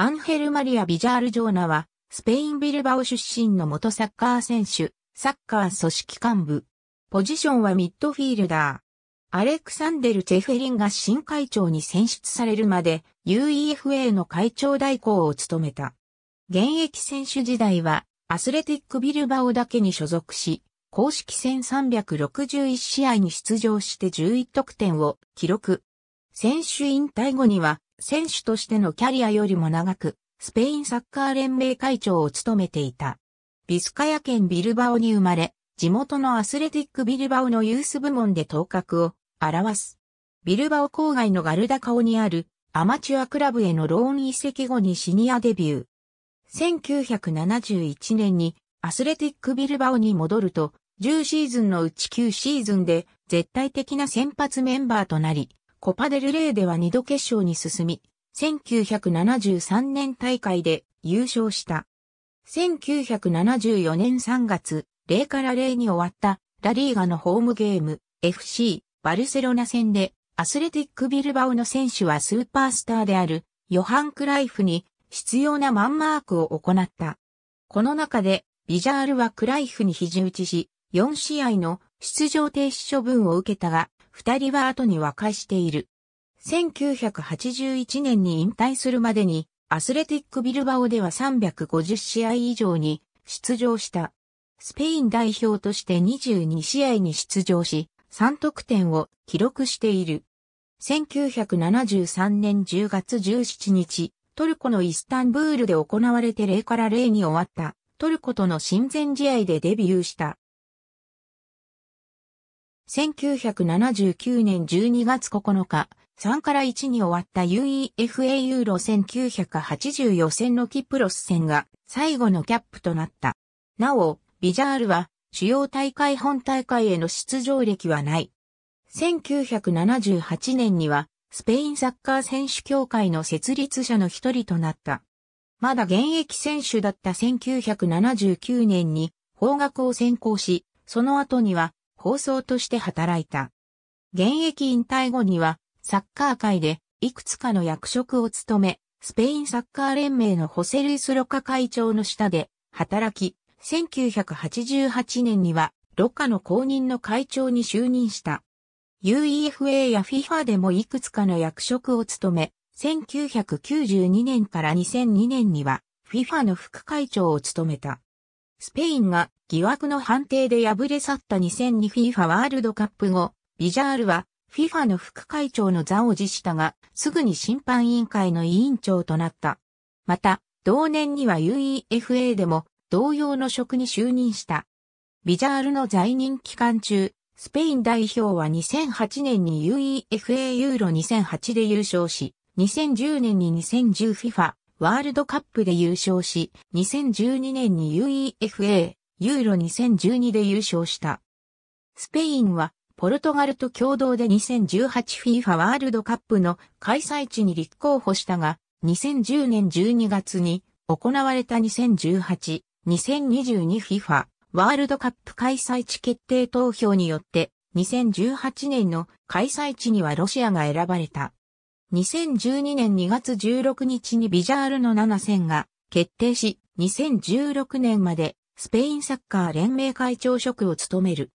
アンヘル・マリア・ビジャール・ジョーナは、スペイン・ビルバオ出身の元サッカー選手、サッカー組織幹部。ポジションはミッドフィールダー。アレクサンデル・チェフェリンが新会長に選出されるまで UEFA の会長代行を務めた。現役選手時代はアスレティック・ビルバオだけに所属し、公式戦361試合に出場して11得点を記録。選手引退後には選手としてのキャリアよりも長く、スペインサッカー連盟会長を務めていた。ビスカヤ県ビルバオに生まれ、地元のアスレティックビルバオのユース部門で頭角を表す。ビルバオ郊外のガルダカオにあるアマチュアクラブへのローン移籍後にシニアデビュー。1971年にアスレティックビルバオに戻ると、10シーズンのうち9シーズンで絶対的な先発メンバーとなり、コパデルレーでは2度決勝に進み、1973年大会で優勝した。1974年3月、0から0に終わったラリーガのホームゲーム FC バルセロナ戦でアスレティックビルバオの選手はスーパースターであるヨハン・クライフに必要なマンマークを行った。この中でビジャールはクライフに肘打ちし4試合の出場停止処分を受けたが二人は後に和解している。1981年に引退するまでに、アスレティックビルバオでは350試合以上に出場した。スペイン代表として22試合に出場し、3得点を記録している。1973年10月17日、トルコのイスタンブールで行われて0から0に終わった、トルコとの親善試合でデビューした。1979年12月9日、3から1に終わった UEFA ユーロ1980予選のキプロス戦が最後のキャップとなった。なお、ビジャールは主要大会本大会への出場歴はない。1978年にはスペインサッカー選手協会の設立者の一人となった。まだ現役選手だった1979年に法学を専攻し、その後には放送として働いた。現役引退後には、サッカー界でいくつかの役職を務め、スペインサッカー連盟のホセルイス・ロカ会長の下で働き、1988年にはロカの公認の会長に就任した。UEFA や FIFA でもいくつかの役職を務め、1992年から2002年には FIFA の副会長を務めた。スペインが疑惑の判定で敗れ去った 2002FIFA ワールドカップ後、ビジャールは FIFA の副会長の座を辞したが、すぐに審判委員会の委員長となった。また、同年には UEFA でも同様の職に就任した。ビジャールの在任期間中、スペイン代表は2008年に UEFA ユーロ2008で優勝し、2010年に 2010FIFA ワールドカップで優勝し、2012年に UEFA、ユーロ2012で優勝した。スペインは、ポルトガルと共同で 2018FIFA ワールドカップの開催地に立候補したが、2010年12月に行われた 2018-2022FIFA ワールドカップ開催地決定投票によって、2018年の開催地にはロシアが選ばれた。2012年2月16日にビジャールの7戦が決定し、2016年までスペインサッカー連盟会長職を務める。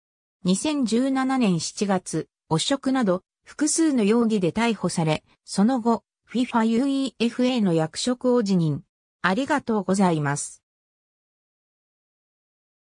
2017年7月、汚職など複数の容疑で逮捕され、その後、FIFA UEFA の役職を辞任。ありがとうございます。